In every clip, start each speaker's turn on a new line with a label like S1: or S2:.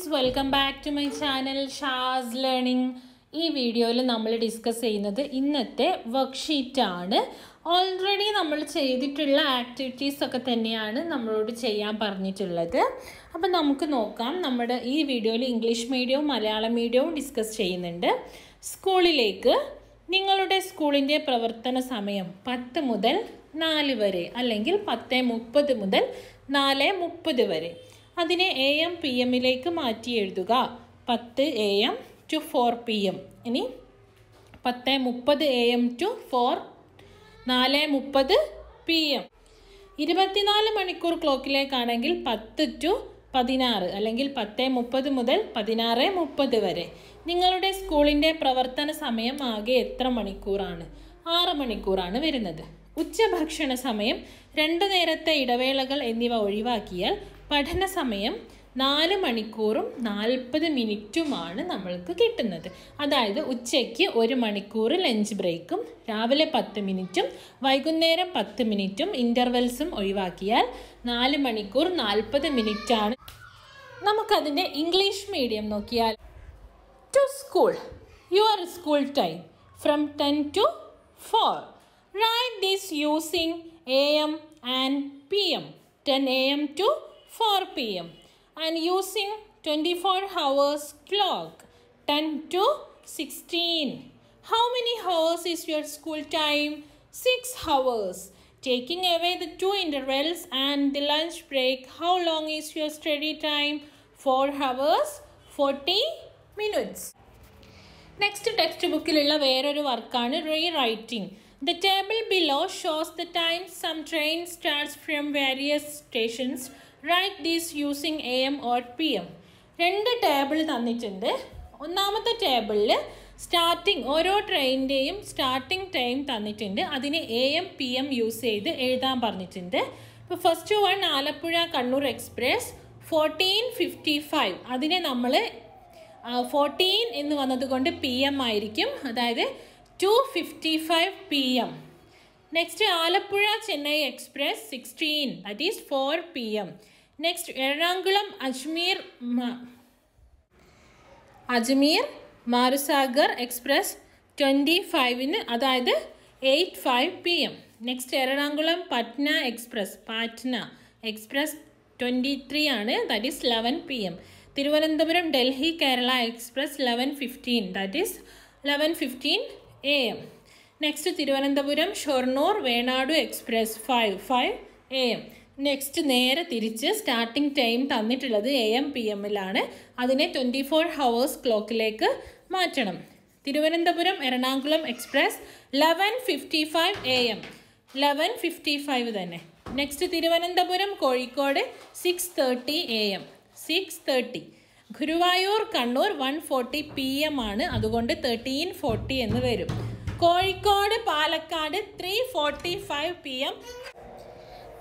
S1: Friends welcome back to my channel ഷാസ് learning ഈ വീഡിയോയിൽ നമ്മൾ ഡിസ്കസ് ചെയ്യുന്നത് ഇന്നത്തെ വർക്ക്ഷീറ്റാണ് ഓൾറെഡി നമ്മൾ ചെയ്തിട്ടുള്ള ആക്ടിവിറ്റീസ് ഒക്കെ തന്നെയാണ് നമ്മളോട് ചെയ്യാൻ പറഞ്ഞിട്ടുള്ളത് അപ്പം നമുക്ക് നോക്കാം നമ്മുടെ ഈ വീഡിയോയിൽ ഇംഗ്ലീഷ് മീഡിയവും മലയാളം മീഡിയവും ഡിസ്കസ് ചെയ്യുന്നുണ്ട് സ്കൂളിലേക്ക് നിങ്ങളുടെ സ്കൂളിൻ്റെ പ്രവർത്തന സമയം പത്ത് മുതൽ നാല് വരെ അല്ലെങ്കിൽ പത്ത് മുപ്പത് മുതൽ നാല് മുപ്പത് വരെ അതിനെ എ എം പി എമ്മിലേക്ക് മാറ്റി എഴുതുക പത്ത് a m to four p m ഇനി പത്ത് മുപ്പത് എ എം ടു ഫോർ നാല് മുപ്പത് പി എം ഇരുപത്തിനാല് മണിക്കൂർ ക്ലോക്കിലേക്കാണെങ്കിൽ പത്ത് ടു പതിനാറ് അല്ലെങ്കിൽ പത്ത് മുപ്പത് മുതൽ പതിനാറ് മുപ്പത് വരെ നിങ്ങളുടെ സ്കൂളിൻ്റെ പ്രവർത്തന സമയം ആകെ എത്ര മണിക്കൂറാണ് ആറ് മണിക്കൂറാണ് വരുന്നത് ഉച്ചഭക്ഷണ സമയം രണ്ട് നേരത്തെ ഇടവേളകൾ എന്നിവ ഒഴിവാക്കിയാൽ പഠന സമയം നാല് മണിക്കൂറും നാൽപ്പത് മിനിറ്റുമാണ് നമ്മൾക്ക് കിട്ടുന്നത് അതായത് ഉച്ചയ്ക്ക് ഒരു മണിക്കൂർ ലഞ്ച് ബ്രേക്കും രാവിലെ പത്ത് മിനിറ്റും വൈകുന്നേരം പത്ത് മിനിറ്റും ഇൻ്റർവെൽസും ഒഴിവാക്കിയാൽ നാല് മണിക്കൂർ നാൽപ്പത് മിനിറ്റാണ് നമുക്കതിൻ്റെ ഇംഗ്ലീഷ് മീഡിയം നോക്കിയാൽ to school your school time from ten to four write these using a m and p m ten a m to 4 pm and using 24 hours clock 10 to 16. How many hours is your school time? 6 hours. Taking away the two intervals and the lunch break, how long is your study time? 4 hours 40 minutes. Next, textbook ബുക്കിലുള്ള വേറൊരു വർക്കാണ് rewriting the table below shows the time some train starts from various stations write these using a m or p m രണ്ട് table തന്നിട്ടുണ്ട് ഒന്നാമത്തെ ടേബിളിൽ starting ഓരോ ട്രെയിനിൻ്റെയും starting time തന്നിട്ടുണ്ട് അതിന് a m p m use ചെയ്ത് എഴുതാൻ പറഞ്ഞിട്ടുണ്ട് ഇപ്പോൾ first one Alappuzha Kannur express fourteen fifty five അതിനെ നമ്മൾ ഫോർട്ടീൻ എന്ന് വന്നതുകൊണ്ട് പി എം ആയിരിക്കും അതായത് two fifty five p m next Alappuzha Chennai express sixteen at is four p m next Ernakulam Ajmer Ajmer Marusagar express twenty ഫൈവിന് അതായത് eight five p m next Ernakulam Patna express Patna express twenty three ആണ് that is eleven P m Thiruvananthapuram Delhi Kerala express eleven fifteen that is eleven fifteen a m next Thiruvananthapuram Shoranur Venad express five five a m next നേരെ തിരിച്ച് starting time തന്നിട്ടുള്ളത് a m p എമ്മിലാണ് അതിനെ twenty four hours ക്ലോക്കിലേക്ക് മാറ്റണം Thiruvananthapuram Ernakulam express eleven fifty five a m eleven fifty five തന്നെ next Thiruvananthapuram Kozhikode six thirty a m six thirty Guruvayur Kannur one forty p m ആണ് അതുകൊണ്ട് തേർട്ടീൻ ഫോർട്ടി എന്ന് വരും Kozhikode Palakkad three forty five p m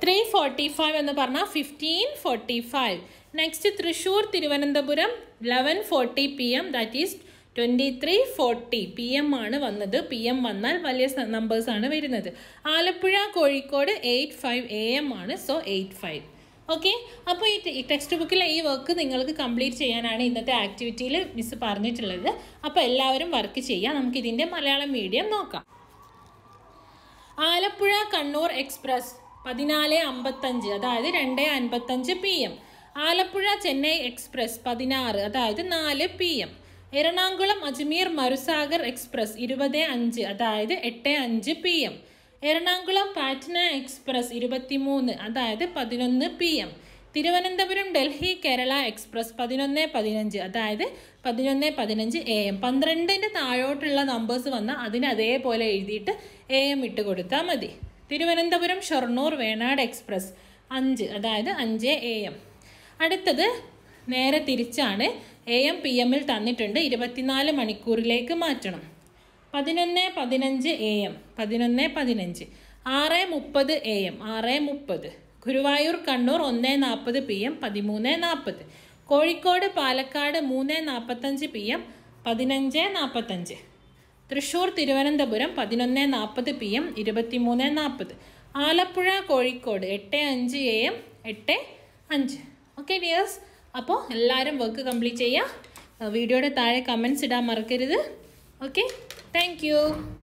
S1: three forty five എന്ന് പറഞ്ഞാൽ fifteen forty five next Thrissur Thiruvananthapuram eleven forty p m that is twenty three forty p m ആണ് വന്നത് p m വന്നാൽ വലിയ നമ്പേഴ്സാണ് വരുന്നത് Alappuzha Kozhikode eight five a m ആണ് സോ എയ്റ്റ് ഫൈവ് ഓക്കെ അപ്പോൾ ഈ ടെക്സ്റ്റ് ബുക്കിലെ ഈ വർക്ക് നിങ്ങൾക്ക് കംപ്ലീറ്റ് ചെയ്യാനാണ് ഇന്നത്തെ ആക്ടിവിറ്റിയിൽ മിസ് പറഞ്ഞിട്ടുള്ളത് അപ്പോൾ എല്ലാവരും വർക്ക് ചെയ്യാം നമുക്ക് ഇതിൻ്റെ മലയാളം മീഡിയം നോക്കാം ആലപ്പുഴ കണ്ണൂർ എക്സ്പ്രസ് പതിനാല് അമ്പത്തഞ്ച് അതായത് രണ്ട് അൻപത്തഞ്ച് p m Alappuzha Chennai express പതിനാറ് അതായത് നാല് p m Ernakulam Ajmer Marusagar express ഇരുപത് അഞ്ച് അതായത് എട്ട് അഞ്ച് p m Ernakulam Patna express ഇരുപത്തിമൂന്ന് അതായത് പതിനൊന്ന് p m Thiruvananthapuram Delhi Kerala express പതിനൊന്ന് പതിനഞ്ച് അതായത് പതിനൊന്ന് പതിനഞ്ച് എ എം പന്ത്രണ്ടിൻ്റെ താഴോട്ടുള്ള നമ്പേഴ്സ് വന്നാൽ അതിന് അതേപോലെ എഴുതിയിട്ട് എ എം ഇട്ട് കൊടുത്താൽ മതി തിരുവനന്തപുരം ഷൊർണൂർ വേണാട് എക്സ്പ്രസ് അഞ്ച് അതായത് അഞ്ച് എ എം അടുത്തത് നേരെ തിരിച്ചാണ് എ എം പി എമ്മിൽ തന്നിട്ടുണ്ട് ഇരുപത്തിനാല് മണിക്കൂറിലേക്ക് മാറ്റണം പതിനൊന്ന് പതിനഞ്ച് എ എം പതിനൊന്ന് പതിനഞ്ച് ആറ് മുപ്പത് എ എം ആറ് മുപ്പത് ഗുരുവായൂർ കണ്ണൂർ ഒന്ന് നാൽപ്പത് പി എം പതിമൂന്ന് നാൽപ്പത് കോഴിക്കോട് പാലക്കാട് മൂന്ന് നാൽപ്പത്തഞ്ച് പി എം പതിനഞ്ച് നാൽപ്പത്തഞ്ച് തൃശ്ശൂർ തിരുവനന്തപുരം പതിനൊന്ന് നാൽപ്പത് പി എം ഇരുപത്തി മൂന്ന് നാൽപ്പത് ആലപ്പുഴ കോഴിക്കോട് എട്ട് അഞ്ച് എ എം എട്ട് അഞ്ച് ഓക്കെ ഡിയേഴ്സ് അപ്പോൾ എല്ലാവരും വർക്ക് കംപ്ലീറ്റ് ചെയ്യുക വീഡിയോയുടെ താഴെ കമൻസ് ഇടാൻ മറക്കരുത് ഓക്കെ Thank you.